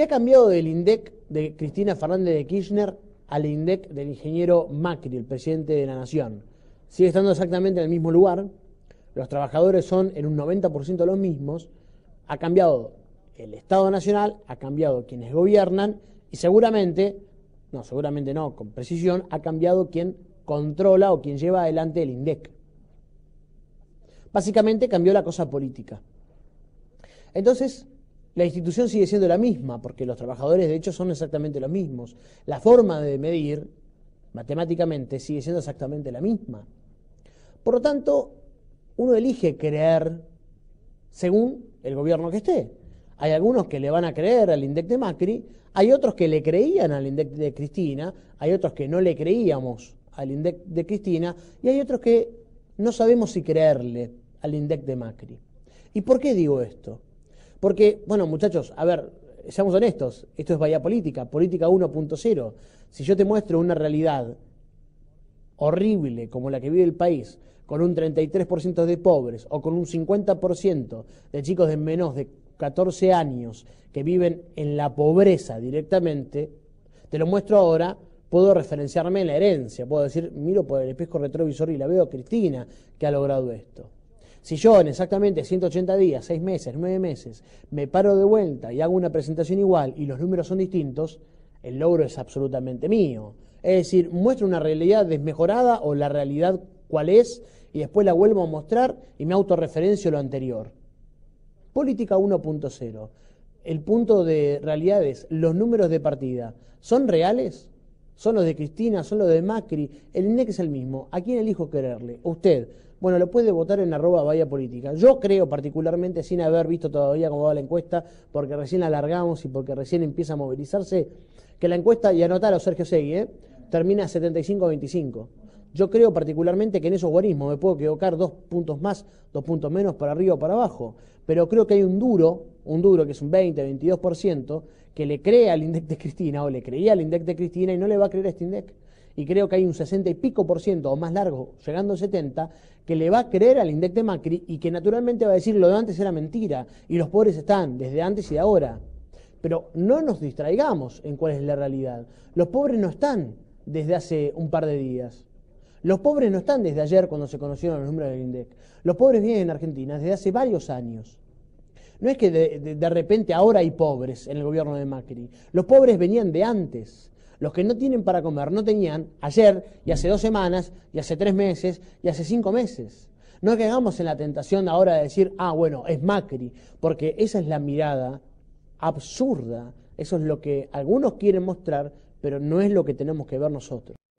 ¿Qué ha cambiado del INDEC de Cristina Fernández de Kirchner al INDEC del ingeniero Macri, el presidente de la Nación? Sigue estando exactamente en el mismo lugar, los trabajadores son en un 90% los mismos, ha cambiado el Estado Nacional, ha cambiado quienes gobiernan y seguramente, no, seguramente no, con precisión, ha cambiado quien controla o quien lleva adelante el INDEC. Básicamente cambió la cosa política. Entonces, la institución sigue siendo la misma, porque los trabajadores de hecho son exactamente los mismos. La forma de medir matemáticamente sigue siendo exactamente la misma. Por lo tanto, uno elige creer según el gobierno que esté. Hay algunos que le van a creer al INDEC de Macri, hay otros que le creían al INDEC de Cristina, hay otros que no le creíamos al INDEC de Cristina y hay otros que no sabemos si creerle al INDEC de Macri. ¿Y por qué digo esto? Porque, bueno, muchachos, a ver, seamos honestos, esto es vaya Política, Política 1.0. Si yo te muestro una realidad horrible como la que vive el país, con un 33% de pobres o con un 50% de chicos de menos de 14 años que viven en la pobreza directamente, te lo muestro ahora, puedo referenciarme en la herencia, puedo decir, miro por el espejo retrovisor y la veo Cristina que ha logrado esto. Si yo en exactamente 180 días, 6 meses, 9 meses, me paro de vuelta y hago una presentación igual y los números son distintos, el logro es absolutamente mío. Es decir, muestro una realidad desmejorada o la realidad cuál es y después la vuelvo a mostrar y me autorreferencio lo anterior. Política 1.0. El punto de realidad es, los números de partida, ¿son reales? son los de Cristina, son los de Macri, el INEC es el mismo. ¿A quién elijo quererle? Usted. Bueno, lo puede votar en arroba vaya política. Yo creo particularmente, sin haber visto todavía cómo va la encuesta, porque recién alargamos y porque recién empieza a movilizarse, que la encuesta, y anotar a Sergio Segui, ¿eh? termina 75-25. Yo creo particularmente que en esos guarismos me puedo equivocar dos puntos más, dos puntos menos, para arriba o para abajo, pero creo que hay un duro, un duro que es un 20, 22%, que le cree al INDEC de Cristina o le creía al INDEC de Cristina y no le va a creer a este INDEC. Y creo que hay un 60 y pico por ciento o más largo, llegando a 70, que le va a creer al INDEC de Macri y que naturalmente va a decir lo de antes era mentira y los pobres están desde antes y ahora. Pero no nos distraigamos en cuál es la realidad. Los pobres no están desde hace un par de días. Los pobres no están desde ayer cuando se conocieron los números del INDEC. Los pobres vienen en Argentina desde hace varios años. No es que de, repente ahora hay pobres en el gobierno de Macri. Los pobres venían de antes. Los que no tienen para comer no tenían ayer y hace dos semanas y hace tres meses y hace cinco meses. No caigamos en la tentación ahora de decir, ah, bueno, es Macri, porque esa es la mirada absurda. Eso es lo que algunos quieren mostrar, pero no es lo que tenemos que ver nosotros.